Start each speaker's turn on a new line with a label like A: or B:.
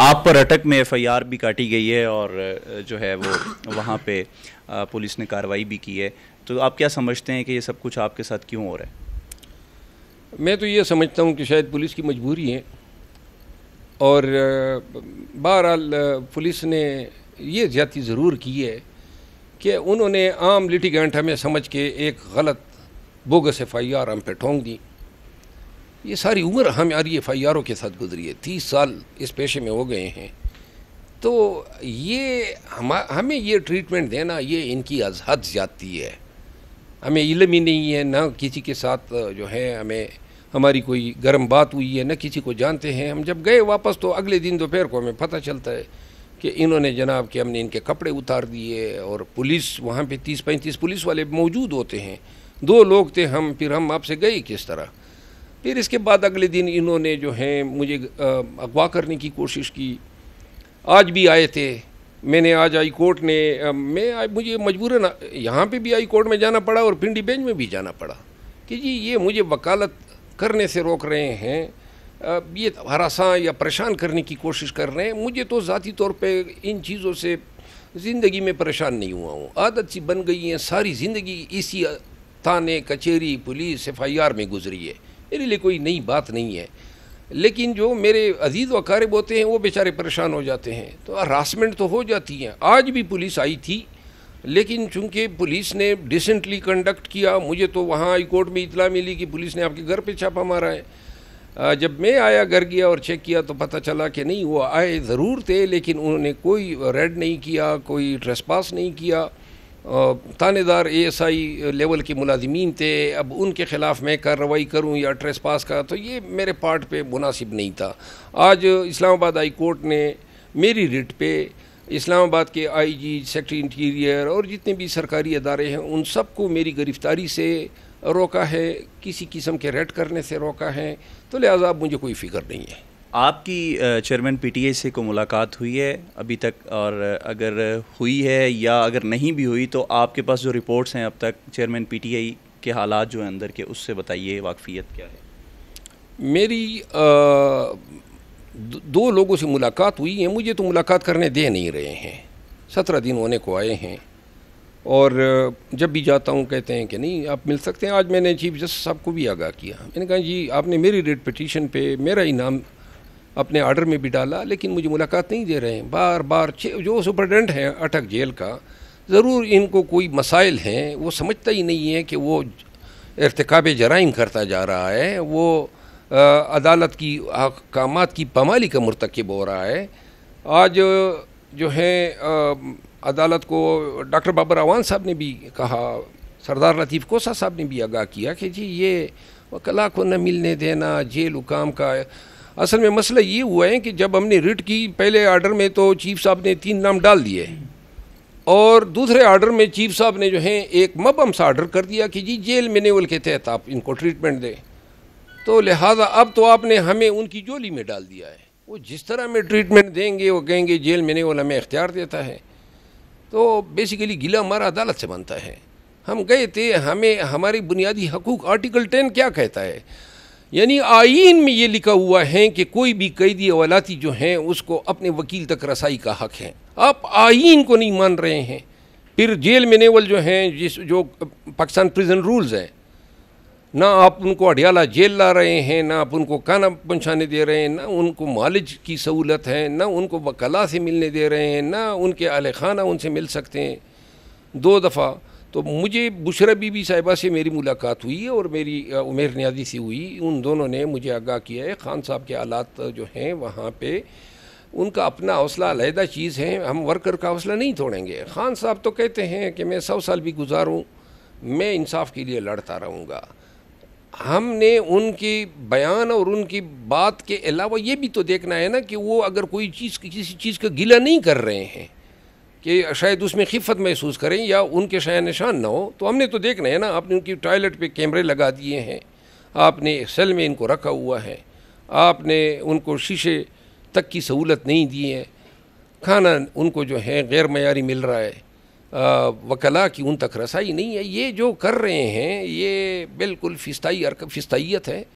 A: आप पर अटक में एफआईआर भी काटी गई है और जो है वो वहाँ पे पुलिस ने कार्रवाई भी की है तो आप क्या समझते हैं कि ये सब कुछ आपके साथ क्यों हो रहा है मैं तो ये समझता हूँ कि शायद पुलिस की मजबूरी है और
B: बहरहाल पुलिस ने ये ज्यादा ज़रूर की है कि उन्होंने आम लिटिगेंट हमें समझ के एक गलत बोगस एफ आई आर हम पे ठोंक दी ये सारी उम्र हमारी एफ आई ओ के साथ गुजरी है तीस साल इस पेशे में हो गए हैं तो ये हम हमें ये ट्रीटमेंट देना ये इनकी आज़ाद जाती है हमें इलम ही नहीं है ना किसी के साथ जो है हमें हमारी कोई गर्म बात हुई है ना किसी को जानते हैं हम जब गए वापस तो अगले दिन दोपहर को हमें पता चलता है कि इन्होंने जनाब कि हमने इनके कपड़े उतार दिए और पुलिस वहाँ पे तीस पैंतीस पुलिस वाले मौजूद होते हैं दो लोग थे हम फिर हम आपसे गए किस तरह फिर इसके बाद अगले दिन इन्होंने जो है मुझे अगवा करने की कोशिश की आज भी आए थे मैंने आज आई कोर्ट ने मैं मुझे मजबूरन यहाँ पे भी आई कोर्ट में जाना पड़ा और पिंडी बेंच में भी जाना पड़ा कि जी ये मुझे वकालत करने से रोक रहे हैं ये हरासा या परेशान करने की कोशिश कर रहे हैं मुझे तो ज़ाती तौर पे इन चीज़ों से ज़िंदगी में परेशान नहीं हुआ हूँ आदत सी बन गई है सारी ज़िंदगी इसी थाने कचहरी पुलिस एफ आई आर में गुजरी है मेरे लिए कोई नई बात नहीं है लेकिन जो मेरे अजीज़ वकारब होते हैं वो बेचारे परेशान हो जाते हैं तो हरासमेंट तो हो जाती हैं आज भी पुलिस आई थी लेकिन चूंकि पुलिस ने डिसेंटली कंडक्ट किया मुझे तो वहाँ हाई कोर्ट में इतला मिली कि पुलिस ने आपके घर पे छापा मारा है जब मैं आया घर गया और चेक किया तो पता चला कि नहीं वो आए ज़रूर थे लेकिन उन्होंने कोई रेड नहीं किया कोई ट्रेसपास नहीं किया थानेदार एस आई लेवल के मुलाजमीन थे अब उनके ख़िलाफ़ मैं कार्रवाई करूँ या ट्रेस पास का तो ये मेरे पार्ट पे मुनासिब नहीं था आज इस्लामाबाद हाई कोर्ट ने मेरी रिट पे इस्लामाबाद के आई जी सेक्रेटरी इंटीरियर और जितने भी सरकारी अदारे हैं उन सबको मेरी गिरफ़्तारी से रोका है किसी किस्म के रेड करने से रोका है तो लिहाजा अब मुझे कोई फ़िक्र नहीं है
A: आपकी चेयरमैन पीटीए से को मुलाकात हुई है अभी तक और अगर हुई है या अगर नहीं भी हुई तो आपके पास जो रिपोर्ट्स हैं अब तक चेयरमैन आई के हालात जो हैं अंदर के उससे बताइए वाकफियत क्या है मेरी आ, दो लोगों से
B: मुलाकात हुई है मुझे तो मुलाकात करने दे नहीं रहे हैं सत्रह दिन होने को आए हैं और जब भी जाता हूँ कहते हैं कि नहीं आप मिल सकते हैं आज मैंने चीफ जस्टिस साहब को भी आगाह किया मैंने कहा जी आपने मेरी रेड पटिशन पे मेरा ही नाम अपने आर्डर में भी डाला लेकिन मुझे मुलाकात नहीं दे रहे हैं बार बार जो सुपरटेंडेंट हैं अटक जेल का ज़रूर इनको कोई मसाइल हैं वो समझता ही नहीं है कि वो इरतकब जराइम करता जा रहा है वो आ, अदालत की अहकाम की पमाली का मरतकब हो रहा है आज जो है अदालत को डॉक्टर बाबर अवान साहब ने भी कहा सरदार लतीफ़ कोसा साहब ने भी आगाह किया कि जी ये वकला को न मिलने देना जेल हुकाम का असल में मसला ये हुआ है कि जब हमने रिट की पहले आर्डर में तो चीफ साहब ने तीन नाम डाल दिए और दूसरे आर्डर में चीफ साहब ने जो है एक मबम सा आर्डर कर दिया कि जी जेल मेनेवल के तहत आप इनको ट्रीटमेंट दें तो लिहाजा अब तो आपने हमें उनकी जोली में डाल दिया है वो जिस तरह हमें ट्रीटमेंट देंगे वो कहेंगे जेल मेनेवल हमें इख्तियार देता है तो बेसिकली गिला हमारा अदालत से बनता है हम गए थे हमें हमारी बुनियादी हकूक आर्टिकल टेन क्या कहता है यानी आइन में ये लिखा हुआ है कि कोई भी कैदी अवलाती जो हैं उसको अपने वकील तक रसाई का हक है आप आइन को नहीं मान रहे हैं फिर जेल में नेवल जो हैं जिस जो पाकिस्तान प्रिजन रूल्स हैं ना आप उनको अडियाला जेल ला रहे हैं ना आप उनको खाना पहुँचाने दे रहे हैं ना उनको मालिज की सहूलत है ना उनको वकला से मिलने दे रहे हैं ना उनके आल खाना उनसे मिल सकते हैं दो दफ़ा तो मुझे बुशरा बीबी साहिबा से मेरी मुलाकात हुई और मेरी उमेर न्याजी से हुई उन दोनों ने मुझे आगाह किया है खान साहब के आलात जो हैं वहाँ पे उनका अपना हौसला अलहदा चीज़ है हम वर्कर का हौसला नहीं तोड़ेंगे खान साहब तो कहते हैं कि मैं सौ साल भी गुजारूँ मैं इंसाफ के लिए लड़ता रहूँगा हमने उनकी बयान और उनकी बात के अलावा ये भी तो देखना है ना कि वो अगर कोई चीज़ किसी चीज़ का गिला नहीं कर रहे हैं कि शायद उसमें खिफत महसूस करें या उनके शाया निशान ना हो तो हमने तो देखना है ना आपने उनकी टॉयलेट पे कैमरे लगा दिए हैं आपने सेल में इनको रखा हुआ है आपने उनको शीशे तक की सहूलत नहीं दी है खाना उनको जो है गैर मैारी मिल रहा है वकला की उन तक रसाई नहीं है ये जो कर रहे हैं ये बिल्कुल फिस्ताई फिस्ताइत है